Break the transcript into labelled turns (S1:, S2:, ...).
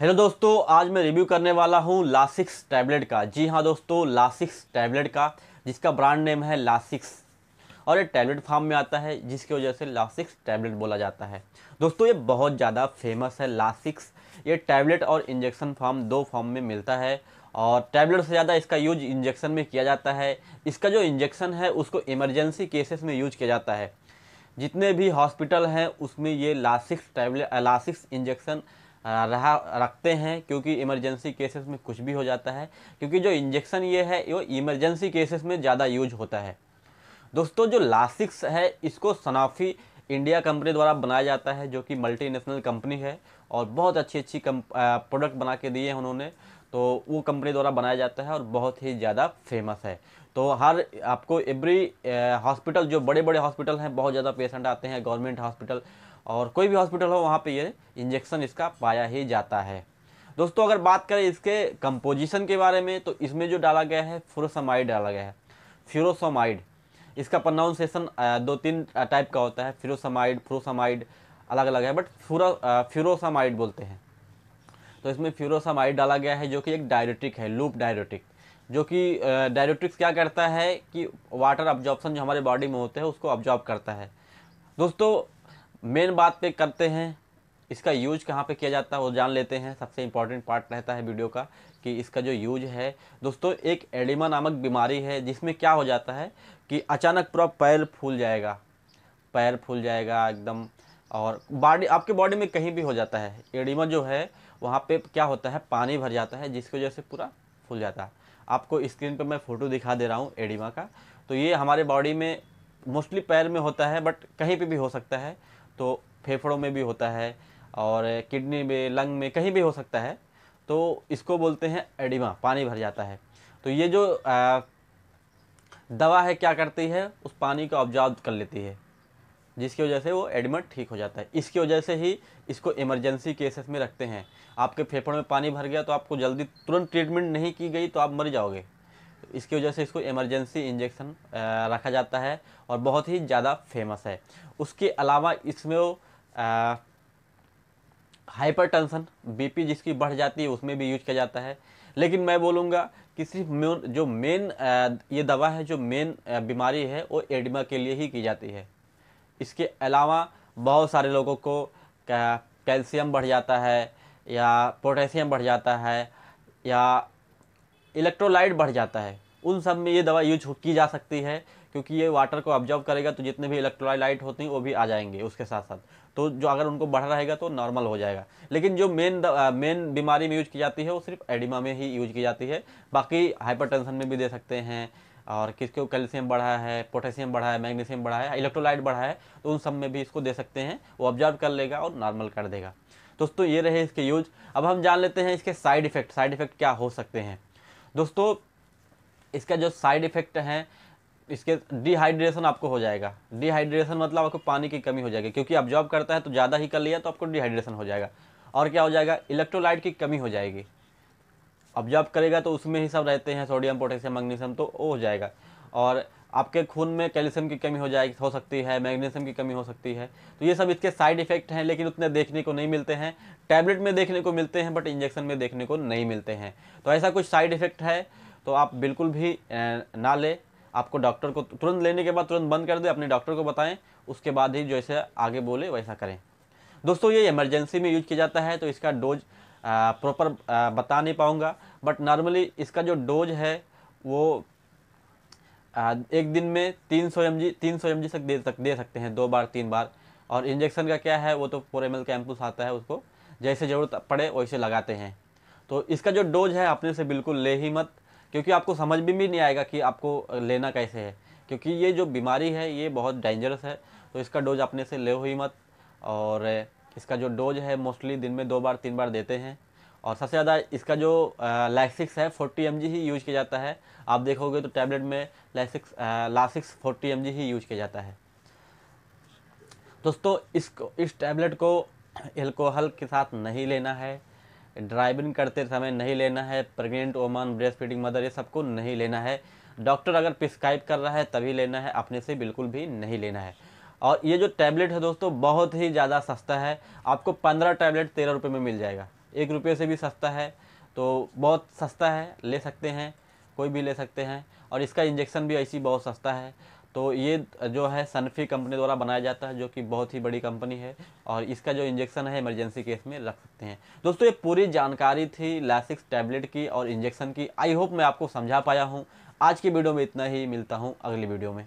S1: hello दोस्तों आज मैं रिव्यू करने वाला हूँ लासिक्स टैबलेट का जी हाँ दोस्तों लासिक्स टैबलेट का जिसका ब्रांड नेम है लासिक्स और ये टैबलेट फार्म में आता है जिसकी वजह से लासिक्स टैबलेट बोला जाता है दोस्तों ये बहुत ज़्यादा फेमस है लासिक्स ये टैबलेट और इंजेक्शन फार्म दो फॉर्म में मिलता है और टैबलेट से ज़्यादा इसका यूज इंजेक्शन में किया जाता है इसका जो इंजेक्शन है उसको इमरजेंसी केसेस में यूज किया जाता है जितने भी हॉस्पिटल हैं उसमें ये लासिक्स टैबलेट लासिक्स इंजेक्शन रहा रखते हैं क्योंकि इमरजेंसी केसेस में कुछ भी हो जाता है क्योंकि जो इंजेक्शन ये है वो इमरजेंसी केसेस में ज़्यादा यूज होता है दोस्तों जो लासिक्स है इसको सनाफी इंडिया कंपनी द्वारा बनाया जाता है जो कि मल्टीनेशनल कंपनी है और बहुत अच्छी अच्छी प्रोडक्ट बना के दिए हैं उन्होंने तो वो कंपनी द्वारा बनाया जाता है और बहुत ही ज़्यादा फेमस है तो हर आपको एवरी हॉस्पिटल जो बड़े बड़े हॉस्पिटल हैं बहुत ज़्यादा पेशेंट आते हैं गवर्नमेंट हॉस्पिटल और कोई भी हॉस्पिटल हो वहाँ पे ये इंजेक्शन इसका पाया ही जाता है दोस्तों अगर बात करें इसके कंपोजिशन के बारे में तो इसमें जो डाला गया है फ्रोसमाइड डाला गया है फ्यूरोसोमाइड इसका प्रोनाउंसिएशन दो तीन टाइप का होता है फ्यूरोसमाइड फ्रोसामाइड अलग अलग है बट फ्यूरो फ्यूरोसामाइड बोलते हैं तो इसमें फ्यूरोसामाइड डाला गया है जो कि एक डायरेटिक है लूप डायरेटिक जो कि डायरेटिक्स क्या करता है कि वाटर ऑब्जॉर्प्शन जो हमारे बॉडी में होते हैं उसको ऑब्जॉर्ब करता है दोस्तों मेन बात पे करते हैं इसका यूज कहाँ पे किया जाता है वो जान लेते हैं सबसे इम्पॉर्टेंट पार्ट रहता है वीडियो का कि इसका जो यूज है दोस्तों एक एडिमा नामक बीमारी है जिसमें क्या हो जाता है कि अचानक पूरा पैर फूल जाएगा पैर फूल जाएगा एकदम और बॉडी आपके बॉडी में कहीं भी हो जाता है एडिमा जो है वहाँ पे क्या होता है पानी भर जाता है जिसकी वजह से पूरा फूल जाता है आपको स्क्रीन पर मैं फ़ोटो दिखा दे रहा हूँ एडिमा का तो ये हमारे बॉडी में मोस्टली पैर में होता है बट कहीं पर भी हो सकता है तो फेफड़ों में भी होता है और किडनी में लंग में कहीं भी हो सकता है तो इसको बोलते हैं एडिमा पानी भर जाता है तो ये जो आ, दवा है क्या करती है उस पानी को ऑब्जॉर्व कर लेती है जिसकी वजह से वो एडमिट ठीक हो जाता है इसकी वजह से ही इसको इमरजेंसी केसेस में रखते हैं आपके फेफड़ों में पानी भर गया तो आपको जल्दी तुरंत ट्रीटमेंट नहीं की गई तो आप मर जाओगे इसकी वजह से इसको इमरजेंसी इंजेक्शन रखा जाता है और बहुत ही ज़्यादा फेमस है उसके अलावा इसमें हाइपरटेंशन बीपी जिसकी बढ़ जाती है उसमें भी यूज किया जाता है लेकिन मैं बोलूँगा कि सिर्फ जो मेन ये दवा है जो मेन बीमारी है वो एडिमा के लिए ही की जाती है इसके अलावा बहुत सारे लोगों को कैल्शियम बढ़ जाता है या पोटेशियम बढ़ जाता है या इलेक्ट्रोलाइट बढ़ जाता है उन सब में ये दवा यूज की जा सकती है क्योंकि ये वाटर को ऑब्जर्व करेगा तो जितने भी इलेक्ट्रोलाइट होते हैं वो भी आ जाएंगे उसके साथ साथ तो जो अगर उनको बढ़ा रहेगा तो नॉर्मल हो जाएगा लेकिन जो मेन मेन बीमारी में यूज की जाती है वो सिर्फ एडिमा में ही यूज की जाती है बाकी हाइपरटेंशन में भी दे सकते हैं और किसको कैल्शियम बढ़ा है पोटेशियम बढ़ा है मैग्नीशियम बढ़ा है इलेक्ट्रोलाइट बढ़ा है तो उन सब में भी इसको दे सकते हैं वो ऑब्जर्व कर लेगा और नॉर्मल कर देगा दोस्तों ये रहे इसके यूज अब हम जान लेते हैं इसके साइड इफेक्ट साइड इफेक्ट क्या हो सकते हैं दोस्तों इसका जो साइड इफ़ेक्ट हैं इसके डिहाइड्रेशन आपको हो जाएगा डिहाइड्रेशन मतलब आपको पानी की कमी हो जाएगी क्योंकि आप जॉब करता है तो ज़्यादा ही कर लिया तो आपको डिहाइड्रेशन हो जाएगा और क्या हो जाएगा इलेक्ट्रोलाइट की कमी हो जाएगी अब जॉब करेगा तो उसमें ही सब रहते हैं सोडियम पोटेशियम मैग्नीशियम तो वो हो जाएगा और आपके खून में कैल्शियम की कमी हो जाएगी हो सकती है मैग्नीशियम की कमी हो सकती है तो ये सब इसके साइड इफेक्ट हैं लेकिन उतने देखने को नहीं मिलते हैं टैबलेट में देखने को मिलते हैं बट इंजेक्शन में देखने को नहीं मिलते हैं तो ऐसा कुछ साइड इफेक्ट है तो आप बिल्कुल भी ना लें आपको डॉक्टर को तुरंत लेने के बाद तुरंत बंद कर दें अपने डॉक्टर को बताएँ उसके बाद ही जैसे आगे बोले वैसा करें दोस्तों ये इमरजेंसी में यूज किया जाता है तो इसका डोज प्रॉपर बता नहीं पाऊँगा बट नॉर्मली इसका जो डोज है वो एक दिन में तीन सौ एम जी तीन सौ एम जी तक दे तक दे सकते हैं दो बार तीन बार और इंजेक्शन का क्या है वो तो फोर एम एल कैंपूस आता है उसको जैसे ज़रूरत पड़े वैसे लगाते हैं तो इसका जो डोज है अपने से बिल्कुल ले ही मत क्योंकि आपको समझ में भी नहीं आएगा कि आपको लेना कैसे है क्योंकि ये जो बीमारी है ये बहुत डेंजरस है तो इसका डोज अपने से ले ही मत और इसका जो डोज है मोस्टली दिन में दो बार तीन बार देते हैं और सबसे ज़्यादा इसका जो लैक्सिक्स है फोर्टी एम ही यूज किया जाता है आप देखोगे तो टैबलेट में लैक्सिक्स लासिक्स फोर्टी एम ही यूज किया जाता है दोस्तों इसको इस टैबलेट को एल्कोहल के साथ नहीं लेना है ड्राइविंग करते समय नहीं लेना है pregnant woman breast feeding mother ये सबको नहीं लेना है डॉक्टर अगर प्रिस्क्राइब कर रहा है तभी लेना है अपने से बिल्कुल भी नहीं लेना है और ये जो टैबलेट है दोस्तों बहुत ही ज़्यादा सस्ता है आपको पंद्रह टैबलेट तेरह रुपये में मिल जाएगा एक रुपये से भी सस्ता है तो बहुत सस्ता है ले सकते हैं कोई भी ले सकते हैं और इसका इंजेक्शन भी ऐसी बहुत सस्ता है तो ये जो है सनफी कंपनी द्वारा बनाया जाता है जो कि बहुत ही बड़ी कंपनी है और इसका जो इंजेक्शन है इमरजेंसी केस में रख सकते हैं दोस्तों ये पूरी जानकारी थी लैसिक्स टैबलेट की और इंजेक्शन की आई होप मैं आपको समझा पाया हूँ आज की वीडियो में इतना ही मिलता हूँ अगली वीडियो में